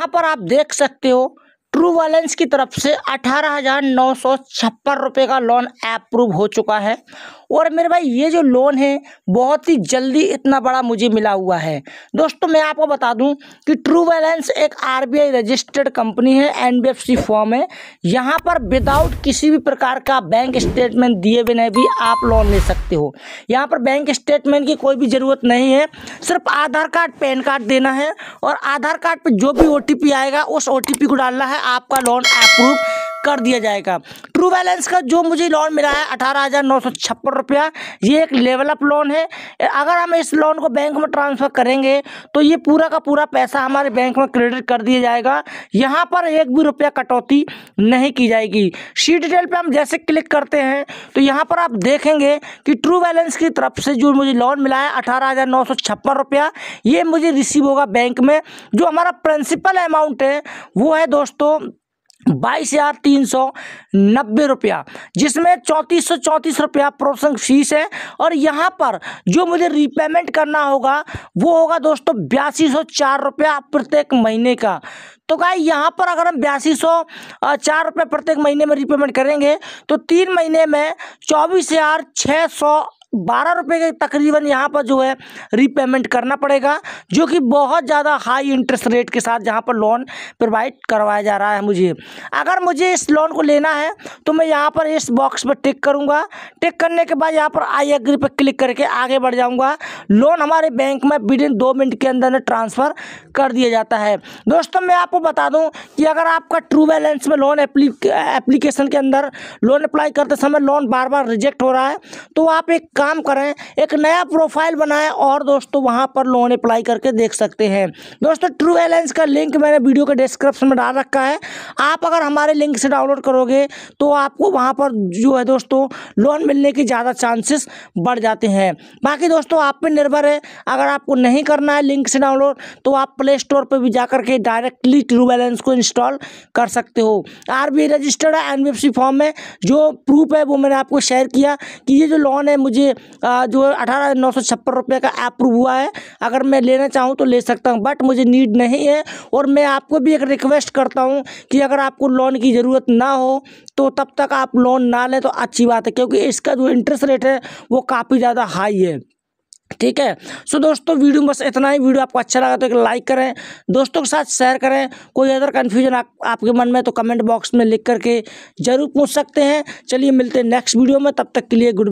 यहाँ पर आप देख सकते हो ट्रू वैलेंस की तरफ से अठारह हज़ार नौ सौ छप्पन रुपये का लोन अप्रूव हो चुका है और मेरे भाई ये जो लोन है बहुत ही जल्दी इतना बड़ा मुझे मिला हुआ है दोस्तों मैं आपको बता दूं कि ट्रू वैलेंस एक आरबीआई रजिस्टर्ड कंपनी है एनबीएफसी फॉर्म है यहाँ पर विदाउट किसी भी प्रकार का बैंक स्टेटमेंट दिए बिना भी आप लोन ले सकते हो यहाँ पर बैंक स्टेटमेंट की कोई भी ज़रूरत नहीं है सिर्फ आधार कार्ड पैन कार्ड देना है और आधार कार्ड पर जो भी ओ आएगा उस ओ को डालना है आपका लोन अप्रूव कर दिया जाएगा ट्रू बैलेंस का जो मुझे लोन मिला है अठारह हज़ार नौ सौ छप्पन रुपया ये एक लेवल अप लोन है अगर हम इस लोन को बैंक में ट्रांसफ़र करेंगे तो ये पूरा का पूरा पैसा हमारे बैंक में क्रेडिट कर दिया जाएगा यहाँ पर एक भी रुपया कटौती नहीं की जाएगी सी डिटेल पर हम जैसे क्लिक करते हैं तो यहाँ पर आप देखेंगे कि ट्रू बैलेंस की तरफ से जो मुझे लोन मिला है अठारह रुपया ये मुझे रिसीव होगा बैंक में जो हमारा प्रिंसिपल अमाउंट है वो है दोस्तों बाईस हज़ार तीन सौ नब्बे रुपया जिसमें चौंतीस सौ चौंतीस रुपया प्रोफेशन फीस है और यहाँ पर जो मुझे रीपेमेंट करना होगा वो होगा दोस्तों बयासी सौ चार रुपया प्रत्येक महीने का तो गाय यहाँ पर अगर हम बयासी सौ चार रुपये प्रत्येक महीने में रीपेमेंट करेंगे तो तीन महीने में चौबीस हज़ार छः सौ बारह रुपये के तकरीबन यहाँ पर जो है रीपेमेंट करना पड़ेगा जो कि बहुत ज़्यादा हाई इंटरेस्ट रेट के साथ यहाँ पर लोन प्रोवाइड करवाया जा रहा है मुझे अगर मुझे इस लोन को लेना है तो मैं यहाँ पर इस बॉक्स पर टिक करूँगा टिक करने के बाद यहाँ पर आई एग्री पर क्लिक करके आगे बढ़ जाऊँगा लोन हमारे बैंक में विद इन दो मिनट के अंदर ट्रांसफ़र कर दिया जाता है दोस्तों मैं आपको बता दूँ कि अगर आपका ट्रू बैलेंस में लोन एप्लीकेशन के अंदर लोन अप्लाई करते समय लोन बार बार रिजेक्ट हो रहा है तो आप एक काम करें एक नया प्रोफाइल बनाएं और दोस्तों वहाँ पर लोन अप्लाई करके देख सकते हैं दोस्तों ट्रू बैलेंस का लिंक मैंने वीडियो के डिस्क्रिप्शन में डाल रखा है आप अगर हमारे लिंक से डाउनलोड करोगे तो आपको वहाँ पर जो है दोस्तों लोन मिलने की ज़्यादा चांसेस बढ़ जाते हैं बाकी दोस्तों आप पर निर्भर है अगर आपको नहीं करना है लिंक से डाउनलोड तो आप प्ले स्टोर पर भी जा के डायरेक्टली ट्रू बैलेंस को इंस्टॉल कर सकते हो आर रजिस्टर्ड है एन फॉर्म में जो प्रूफ है वो मैंने आपको शेयर किया कि ये जो लोन है मुझे जो है अठारह नौ सौ छप्पन रुपये का अप्रूव हुआ है अगर मैं लेना चाहूँ तो ले सकता हूँ बट मुझे नीड नहीं है और मैं आपको भी एक रिक्वेस्ट करता हूँ कि अगर आपको लोन की ज़रूरत ना हो तो तब तक आप लोन ना लें तो अच्छी बात है क्योंकि इसका जो इंटरेस्ट रेट है वो काफ़ी ज़्यादा हाई है ठीक है सो so, दोस्तों वीडियो बस इतना ही वीडियो आपको अच्छा लगा तो एक लाइक करें दोस्तों के साथ शेयर करें कोई अदर कन्फ्यूजन आप, आपके मन में तो कमेंट बॉक्स में लिख करके ज़रूर पूछ सकते हैं चलिए मिलते हैं नेक्स्ट वीडियो में तब तक के लिए गुड